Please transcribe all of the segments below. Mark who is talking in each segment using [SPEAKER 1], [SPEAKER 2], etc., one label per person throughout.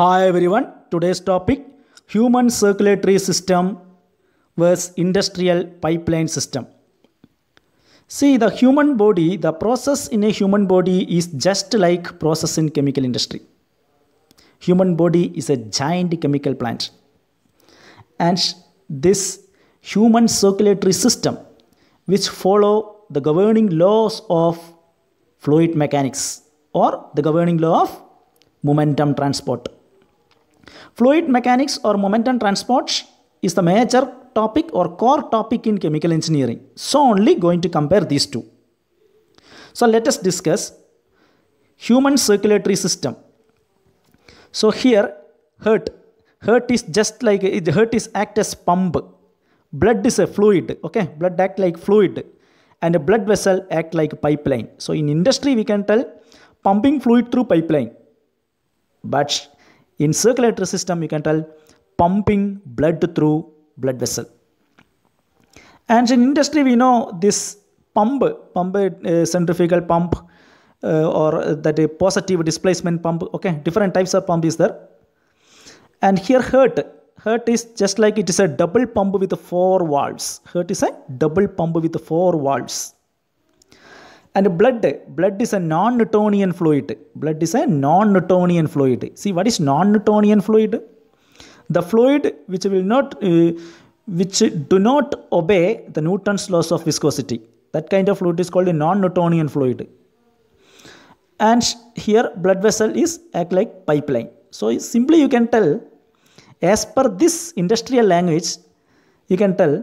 [SPEAKER 1] Hi everyone, today's topic Human Circulatory System versus Industrial Pipeline System. See the human body, the process in a human body is just like process in chemical industry. Human body is a giant chemical plant. And this human circulatory system which follow the governing laws of fluid mechanics or the governing law of momentum transport Fluid mechanics or momentum transport is the major topic or core topic in chemical engineering. So only going to compare these two. So let us discuss human circulatory system. So here heart, heart is just like, heart is act as pump. Blood is a fluid, okay, blood act like fluid and a blood vessel act like pipeline. So in industry we can tell pumping fluid through pipeline. But in circulatory system, you can tell pumping blood through blood vessel. And in industry, we know this pump, pump uh, centrifugal pump uh, or that a positive displacement pump. Okay, different types of pump is there. And here hurt, hurt is just like it is a double pump with four valves. Hurt is a double pump with four valves. And blood, blood is a non-Newtonian fluid. Blood is a non-Newtonian fluid. See what is non-Newtonian fluid? The fluid which will not, uh, which do not obey the Newton's laws of viscosity. That kind of fluid is called a non-Newtonian fluid. And here blood vessel is act like pipeline. So simply you can tell, as per this industrial language, you can tell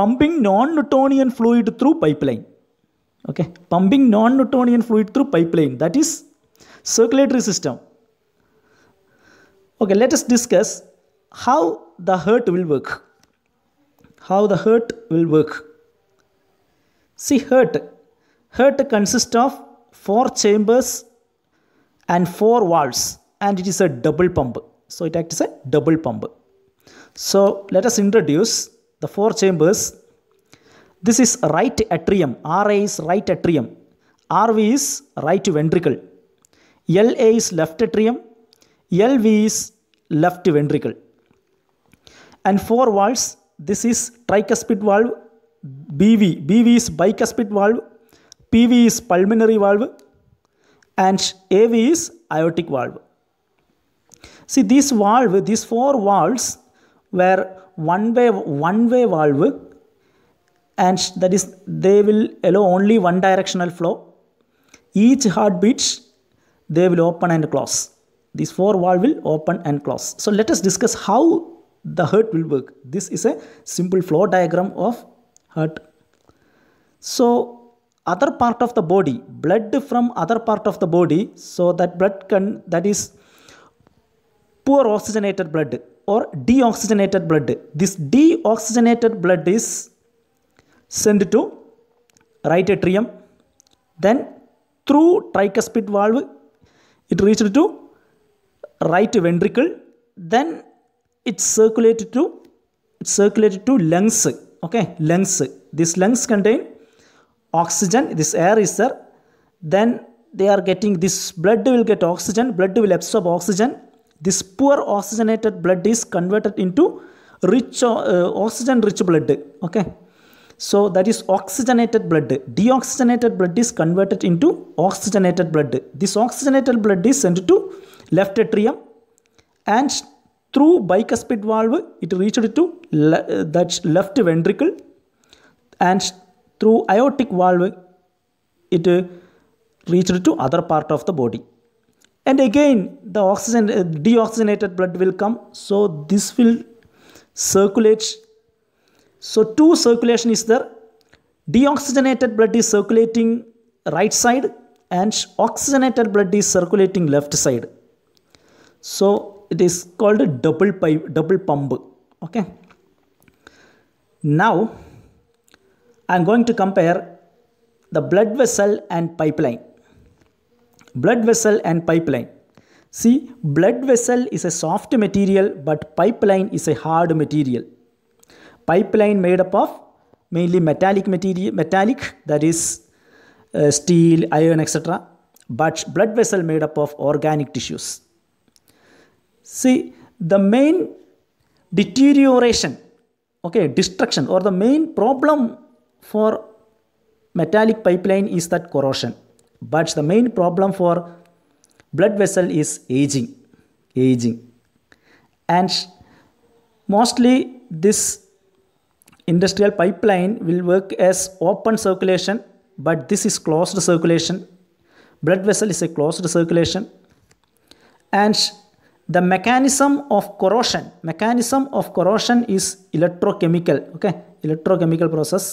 [SPEAKER 1] pumping non-Newtonian fluid through pipeline okay pumping non newtonian fluid through pipeline that is circulatory system okay let us discuss how the heart will work how the heart will work see heart heart consists of four chambers and four walls, and it is a double pump so it acts as a double pump so let us introduce the four chambers this is right atrium. RA is right atrium. RV is right ventricle. LA is left atrium. LV is left ventricle. And four valves. This is tricuspid valve. BV. BV is bicuspid valve. PV is pulmonary valve. And AV is aortic valve. See, this valve, these four valves were one way, one way valve and that is they will allow only one directional flow. Each heartbeat they will open and close. These four valve will open and close. So let us discuss how the heart will work. This is a simple flow diagram of heart. So other part of the body blood from other part of the body so that blood can that is poor oxygenated blood or deoxygenated blood this deoxygenated blood is send to right atrium. Then through tricuspid valve, it reached to right ventricle. Then it circulated to it circulated to lungs. Okay, lungs. This lungs contain oxygen. This air is there. Then they are getting this blood will get oxygen. Blood will absorb oxygen. This poor oxygenated blood is converted into rich uh, oxygen rich blood. Okay. So that is oxygenated blood. Deoxygenated blood is converted into oxygenated blood. This oxygenated blood is sent to left atrium and through bicuspid valve it reached to le uh, that left ventricle and through aortic valve it uh, reached to other part of the body and again the oxygen uh, deoxygenated blood will come so this will circulate so two circulation is there. Deoxygenated blood is circulating right side and oxygenated blood is circulating left side. So it is called a double pipe, double pump. Okay. Now I am going to compare the blood vessel and pipeline. Blood vessel and pipeline. See, blood vessel is a soft material, but pipeline is a hard material pipeline made up of mainly metallic material metallic that is uh, steel iron etc but blood vessel made up of organic tissues see the main deterioration okay destruction or the main problem for metallic pipeline is that corrosion but the main problem for blood vessel is aging aging and mostly this industrial pipeline will work as open circulation but this is closed circulation blood vessel is a closed circulation and the mechanism of corrosion mechanism of corrosion is electrochemical okay electrochemical process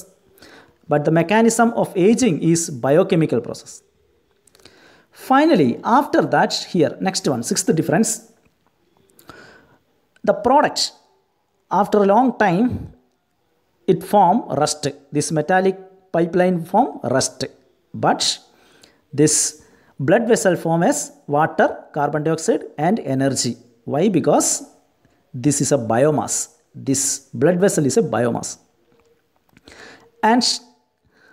[SPEAKER 1] but the mechanism of aging is biochemical process finally after that here next one sixth difference the product after a long time it form rust. This metallic pipeline form rust. But this blood vessel form as water, carbon dioxide and energy. Why? Because this is a biomass. This blood vessel is a biomass. And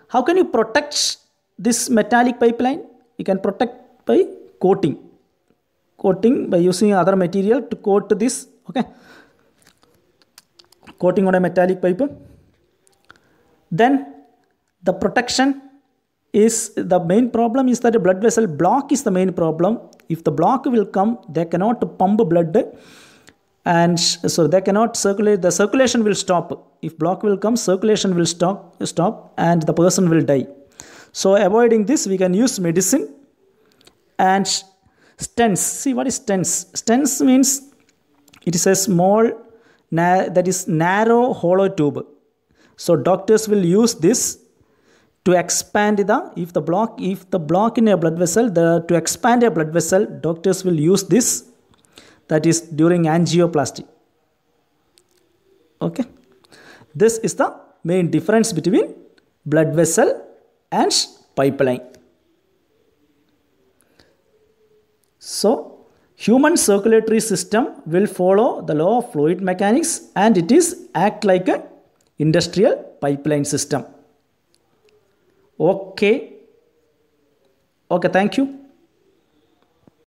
[SPEAKER 1] how can you protect this metallic pipeline? You can protect by coating. Coating by using other material to coat this. Okay. Coating on a metallic pipe then the protection is the main problem is that the blood vessel block is the main problem if the block will come they cannot pump blood and so they cannot circulate the circulation will stop if block will come circulation will stop stop and the person will die so avoiding this we can use medicine and stents see what is stents stents means it is a small that is narrow hollow tube so doctors will use this to expand the if the block if the block in a blood vessel the to expand a blood vessel doctors will use this that is during angioplasty. Okay, this is the main difference between blood vessel and pipeline. So human circulatory system will follow the law of fluid mechanics and it is act like a industrial pipeline system okay okay thank you